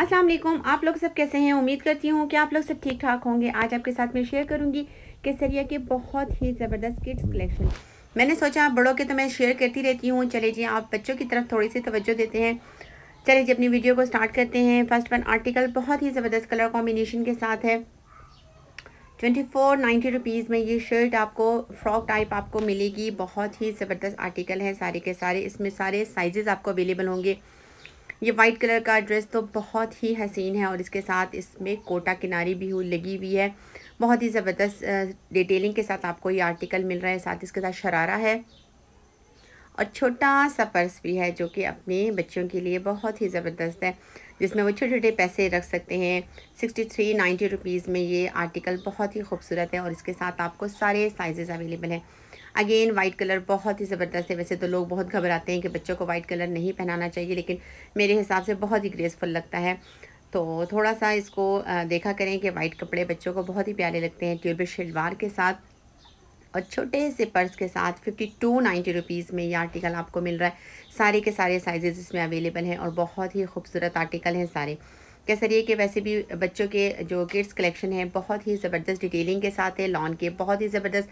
अस्सलाम वालेकुम आप लोग सब कैसे हैं उम्मीद करती हूँ कि आप लोग सब ठीक ठाक होंगे आज आपके साथ मैं शेयर करूँगी केसरिया के बहुत ही ज़बरदस्त किड्स कलेक्शन मैंने सोचा आप बड़ों के तो मैं शेयर करती रहती हूँ चले जी आप बच्चों की तरफ थोड़ी सी तवज्जो देते हैं चले जी अपनी वीडियो को स्टार्ट करते हैं फर्स्ट वन आर्टिकल बहुत ही ज़बरदस्त कलर कॉम्बिनेशन के साथ है ट्वेंटी फोर नाइन्टी रुपीज़ में ये शर्ट आपको फ्रॉक टाइप आपको मिलेगी बहुत ही ज़बरदस्त आर्टिकल है सारे के सारे इसमें सारे साइजेस आपको अवेलेबल होंगे ये वाइट कलर का ड्रेस तो बहुत ही हसीन है और इसके साथ इसमें कोटा किनारी भी लगी हुई है बहुत ही ज़बरदस्त डिटेलिंग के साथ आपको ये आर्टिकल मिल रहा है साथ इसके साथ शरारा है और छोटा सा पर्स भी है जो कि अपने बच्चों के लिए बहुत ही ज़बरदस्त है जिसमें वो छोटे छोटे पैसे रख सकते हैं सिक्सटी थ्री नाइन्टी रुपीज़ में ये आर्टिकल बहुत ही खूबसूरत है और इसके साथ आपको सारे साइज़ अवेलेबल हैं अगेन वाइट कलर बहुत ही ज़बरदस्त है वैसे तो लोग बहुत घबराते हैं कि बच्चों को वाइट कलर नहीं पहनाना चाहिए लेकिन मेरे हिसाब से बहुत ही ग्रेसफुल लगता है तो थोड़ा सा इसको देखा करें कि वाइट कपड़े बच्चों को बहुत ही प्यारे लगते हैं ट्यूब शलवार के साथ और छोटे से पर्स के साथ फिफ्टी टू नाइन्टी रुपीज़ में ये आर्टिकल आपको मिल रहा है सारे के सारे साइजेस इसमें अवेलेबल हैं और बहुत ही खूबसूरत आर्टिकल हैं सारे ये कि वैसे भी बच्चों के जो किड्स कलेक्शन है बहुत ही ज़बरदस्त डिटेलिंग के साथ है लॉन के बहुत ही ज़बरदस्त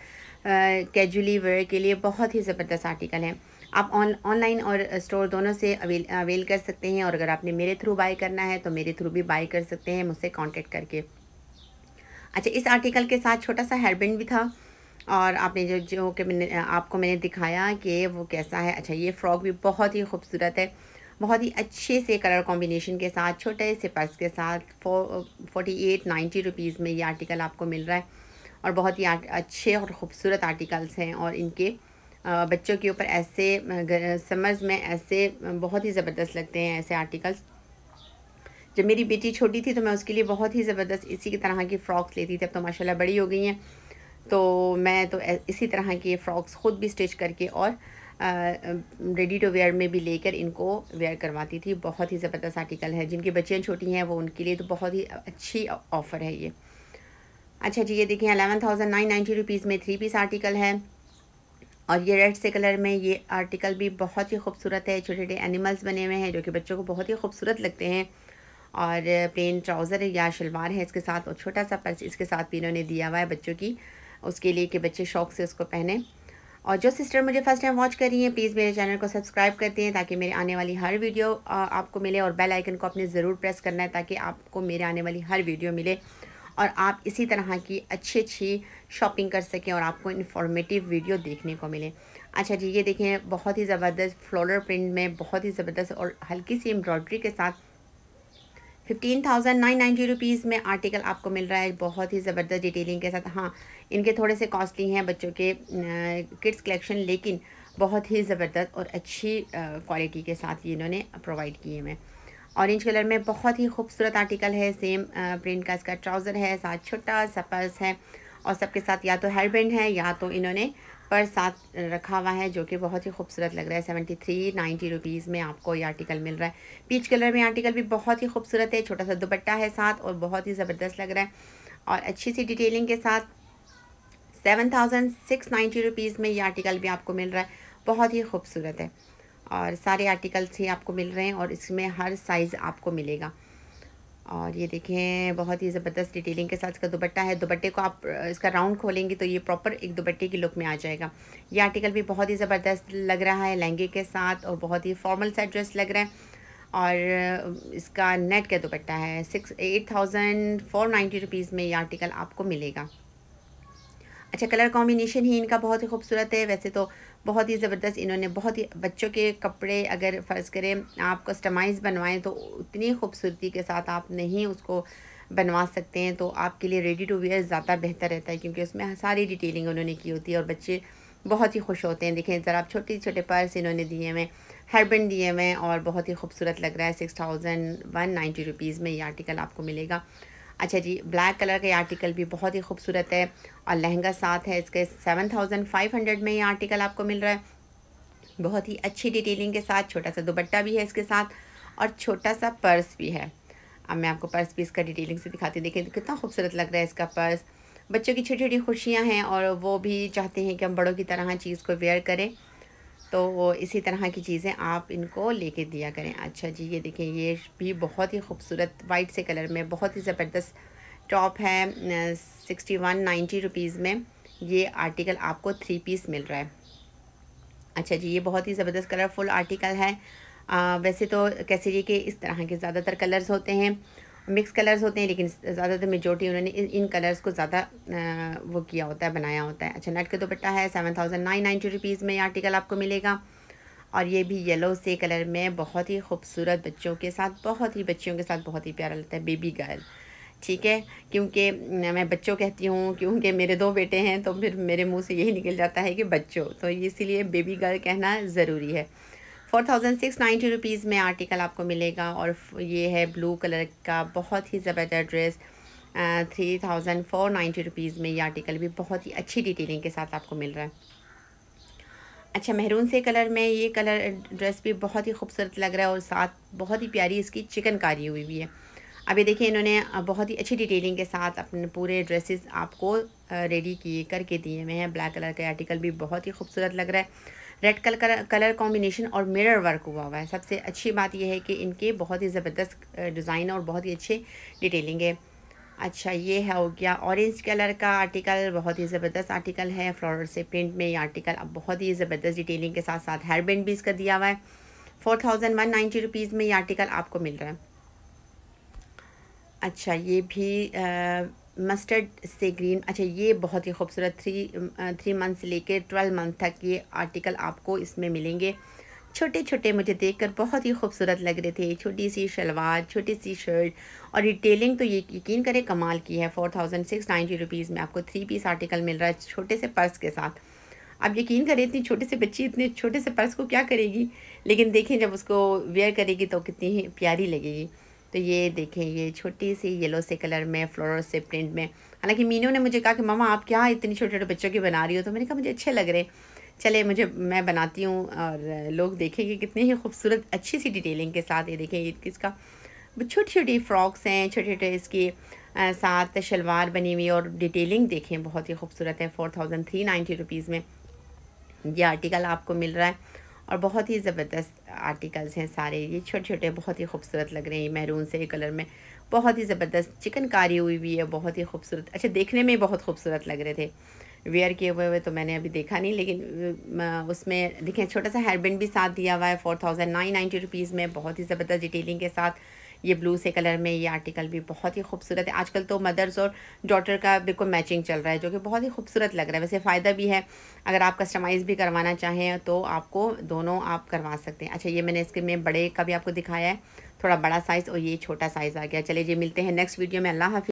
कैजुअली वेयर के लिए बहुत ही ज़बरदस्त आर्टिकल हैं आप ऑन ऑनलाइन और स्टोर दोनों से अवेल अवेल कर सकते हैं और अगर आपने मेरे थ्रू बाय करना है तो मेरे थ्रू भी बाय कर सकते हैं मुझसे कॉन्टेक्ट करके अच्छा इस आर्टिकल के साथ छोटा सा हेयरबैंड भी था और आपने जो जो कि मैंने आपको मैंने दिखाया कि वो कैसा है अच्छा ये फ्रॉक भी बहुत ही खूबसूरत है बहुत ही अच्छे से कलर कॉम्बिनेशन के साथ छोटे से पर्स के साथ four forty eight ninety rupees में ये आर्टिकल आपको मिल रहा है और बहुत ही अच्छे और ख़ूबसूरत आर्टिकल्स हैं और इनके बच्चों के ऊपर ऐसे समर्स में ऐसे बहुत ही ज़बरदस्त लगते हैं ऐसे आर्टिकल्स जब मेरी बेटी छोटी थी तो मैं उसके लिए बहुत ही ज़बरदस्त इसी की तरह की फ़्रॉक्स लेती थी अब तो माशाल्लाह बड़ी हो गई हैं तो मैं तो इसी तरह के फ़्रॉक्स ख़ुद भी स्टिच करके और रेडी टू वेयर में भी लेकर इनको वेयर करवाती थी बहुत ही ज़बरदस्त आर्टिकल है जिनकी बच्चियाँ छोटी हैं वो उनके लिए तो बहुत ही अच्छी ऑफ़र है ये अच्छा जी ये देखिए eleven thousand nine ninety rupees में थ्री पीस आर्टिकल है और ये रेड से कलर में ये आर्टिकल भी बहुत ही खूबसूरत है छोटे छोटे एनिमल्स बने हुए हैं जो कि बच्चों को बहुत ही खूबसूरत लगते हैं और प्लेन ट्राउज़र या शलवार है इसके साथ और छोटा सा पर्स इसके साथ भी इन्होंने दिया हुआ है बच्चों की उसके लिए कि बच्चे शौक से उसको पहने और जो सिस्टर मुझे फर्स्ट टाइम वॉच कर रही हैं प्लीज़ मेरे चैनल को सब्सक्राइब कर दें ताकि मेरे आने वाली हर वीडियो आपको मिले और बेल आइकन को आपने ज़रूर प्रेस करना है ताकि आपको मेरे आने वाली हर वीडियो मिले और आप इसी तरह की अच्छी अच्छी शॉपिंग कर सकें और आपको इन्फॉर्मेटिव वीडियो देखने को मिले अच्छा जी ये देखें बहुत ही ज़बरदस्त फ्लोरल प्रिंट में बहुत ही ज़बरदस्त और हल्की सी एम्ब्रॉयड्री के साथ fifteen thousand nine ninety rupees में आर्टिकल आपको मिल रहा है बहुत ही ज़बरदस्त डिटेलिंग के साथ हाँ इनके थोड़े से कॉस्टली हैं बच्चों के किड्स कलेक्शन लेकिन बहुत ही ज़बरदस्त और अच्छी क्वालिटी के साथ इन्होंने प्रोवाइड किए हैं ऑरेंज कलर में बहुत ही खूबसूरत आर्टिकल है सेम प्रिंट का इसका ट्राउज़र है साथ छोटा सा पर्स है और सबके साथ या तो हेयर बैंड है या तो इन्होंने पर साथ रखा हुआ है जो कि बहुत ही खूबसूरत लग रहा है सेवेंटी थ्री नाइन्टी रुपीज़ में आपको ये आर्टिकल मिल रहा है पीच कलर में आर्टिकल भी बहुत ही खूबसूरत है छोटा सा दुपट्टा है साथ और बहुत ही ज़बरदस्त लग रहा है और अच्छी सी डिटेलिंग के साथ seven thousand six ninety rupees में ये आर्टिकल भी आपको मिल रहा है बहुत ही खूबसूरत है और सारे आर्टिकल्स ही आपको मिल रहे हैं और इसमें हर साइज़ आपको मिलेगा और ये देखें बहुत ही ज़बरदस्त डिटेलिंग के साथ इसका दुपट्टा है दुपट्टे को आप इसका राउंड खोलेंगे तो ये प्रॉपर एक दुपट्टे की लुक में आ जाएगा ये आर्टिकल भी बहुत ही ज़बरदस्त लग रहा है लहंगे के साथ और बहुत ही फॉर्मल सा ड्रेस लग रहा है और इसका नेट का दुपट्टा है six eight thousand four ninety rupees में ये आर्टिकल आपको मिलेगा अच्छा कलर कॉम्बिनेशन ही इनका बहुत ही खूबसूरत है वैसे तो बहुत ही ज़बरदस्त इन्होंने बहुत ही बच्चों के कपड़े अगर फ़र्ज़ करें आप कस्टमाइज़ बनवाएं तो उतनी खूबसूरती के साथ आप नहीं उसको बनवा सकते हैं तो आपके लिए रेडी टू वेयर ज़्यादा बेहतर रहता है क्योंकि उसमें सारी डिटेलिंग उन्होंने की होती है और बच्चे बहुत ही खुश होते हैं देखें ज़रा आप छोटे छोटे पर्स इन्होंने दिए हुए हेयरबैंड दिए हुए हैं और बहुत ही खूबसूरत लग रहा है सिक्स थाउजेंड वन रुपीज़ में ये आर्टिकल आपको मिलेगा अच्छा जी ब्लैक कलर का ये आर्टिकल भी बहुत ही खूबसूरत है और लहंगा साथ है इसके सेवन थाउजेंड फाइव हंड्रेड में ये आर्टिकल आपको मिल रहा है बहुत ही अच्छी डिटेलिंग के साथ छोटा सा दुपट्टा भी है इसके साथ और छोटा सा पर्स भी है अब मैं आपको पर्स भी इसका डिटेलिंग से दिखाती हूँ देखें तो कितना खूबसूरत लग रहा है इसका पर्स बच्चों की छोटी छोटी खुशियाँ हैं और वो भी चाहते हैं कि हम बड़ों की तरह चीज़ को वेयर करें तो इसी तरह की चीज़ें आप इनको लेके दिया करें अच्छा जी ये देखें ये भी बहुत ही खूबसूरत वाइट से कलर में बहुत ही ज़बरदस्त टॉप है सिक्सटी वन नाइन्टी रुपीज़ में ये आर्टिकल आपको थ्री पीस मिल रहा है अच्छा जी ये बहुत ही ज़बरदस्त कलरफुल आर्टिकल है आ, वैसे तो ये कि इस तरह के ज़्यादातर कलर्स होते हैं मिक्स कलर्स होते हैं लेकिन ज़्यादातर मेजोरिटी उन्होंने इन, कलर्स को ज़्यादा वो किया होता है बनाया होता है अच्छा नेट का दुपट्टा है seven thousand nine ninety rupees में आर्टिकल आपको मिलेगा और ये भी येलो से कलर में बहुत ही खूबसूरत बच्चों के साथ बहुत ही बच्चियों के साथ बहुत ही प्यारा लगता है बेबी गर्ल ठीक है क्योंकि मैं बच्चों कहती हूँ क्योंकि मेरे दो बेटे हैं तो फिर मेरे मुँह से यही निकल जाता है कि बच्चों तो इसीलिए बेबी गर्ल कहना ज़रूरी है four thousand six ninety rupees में आर्टिकल आपको मिलेगा और ये है ब्लू कलर का बहुत ही ज़बरदस्त dress three thousand four ninety rupees में ये आर्टिकल भी बहुत ही अच्छी डिटेलिंग के साथ आपको मिल रहा है अच्छा महरून से कलर में ये कलर ड्रेस भी बहुत ही खूबसूरत लग रहा है और साथ बहुत ही प्यारी इसकी चिकनकारी हुई हुई है अभी देखिए इन्होंने बहुत ही अच्छी डिटेलिंग के साथ अपने पूरे ड्रेसेस आपको रेडी किए करके दिए हुए हैं ब्लैक कलर का आर्टिकल भी बहुत ही खूबसूरत लग रहा है रेड कलर कलर कॉम्बिनेशन और मिरर वर्क हुआ हुआ है सबसे अच्छी बात यह है कि इनके बहुत ही ज़बरदस्त डिज़ाइन और बहुत ही अच्छे डिटेलिंग है अच्छा ये है हो गया ऑरेंज कलर का आर्टिकल बहुत ही ज़बरदस्त आर्टिकल है फ्लोरल से प्रिंट में ये आर्टिकल अब बहुत ही ज़बरदस्त डिटेलिंग के साथ साथ हेयर बैंड भी इसका दिया हुआ है four thousand one ninety rupees में ये आर्टिकल आपको मिल रहा है अच्छा ये भी आ, मस्टर्ड से ग्रीन अच्छा ये बहुत ही खूबसूरत थ्री थ्री मंथ से लेकर ट्वेल्व मंथ तक ये आर्टिकल आपको इसमें मिलेंगे छोटे छोटे मुझे देखकर बहुत ही खूबसूरत लग रहे थे छोटी सी शलवार छोटी सी शर्ट और रिटेलिंग तो ये यकीन करें कमाल की है four thousand six ninety rupees में आपको थ्री पीस आर्टिकल मिल रहा है छोटे से पर्स के साथ आप यकीन करें इतनी छोटे से बच्ची इतने छोटे से पर्स को क्या करेगी लेकिन देखें जब उसको वेयर करेगी तो कितनी ही प्यारी लगेगी तो ये देखें ये छोटी सी येलो से कलर में फ्लोरल से प्रिंट में हालांकि मीनू ने मुझे कहा कि मामा आप क्या इतनी छोटे छोटे बच्चों की बना रही हो तो मैंने कहा मुझे अच्छे लग रहे चले मुझे मैं बनाती हूँ और लोग देखेंगे कितनी ही खूबसूरत अच्छी सी डिटेलिंग के साथ ये देखें ये इसका छोटी छोटी फ्रॉक्स हैं छोटे छोटे इसकी साथ शलवार बनी हुई और डिटेलिंग देखें बहुत ही खूबसूरत है four thousand three ninety rupees में ये आर्टिकल आपको मिल रहा है और बहुत ही ज़बरदस्त आर्टिकल्स हैं सारे ये छोटे छोटे बहुत ही खूबसूरत लग रहे हैं महरून से कलर में बहुत ही ज़बरदस्त चिकनकारी हुई हुई है बहुत ही खूबसूरत अच्छा देखने में बहुत खूबसूरत लग रहे थे वेयर किए हुए हुए तो मैंने अभी देखा नहीं लेकिन उसमें देखें छोटा सा हेयरबैंड भी साथ दिया हुआ है four thousand nine ninety rupees में बहुत ही ज़बरदस्त डिटेलिंग के साथ ये ब्लू से कलर में ये आर्टिकल भी बहुत ही खूबसूरत है आजकल तो मदर्स और डॉटर का बिल्कुल मैचिंग चल रहा है जो कि बहुत ही खूबसूरत लग रहा है वैसे फ़ायदा भी है अगर आप कस्टमाइज़ भी करवाना चाहें तो आपको दोनों आप करवा सकते हैं अच्छा ये मैंने इसके में बड़े का भी आपको दिखाया है थोड़ा बड़ा साइज़ और ये छोटा साइज़ आ गया चले जी मिलते हैं नेक्स्ट वीडियो में अल्लाह हाफि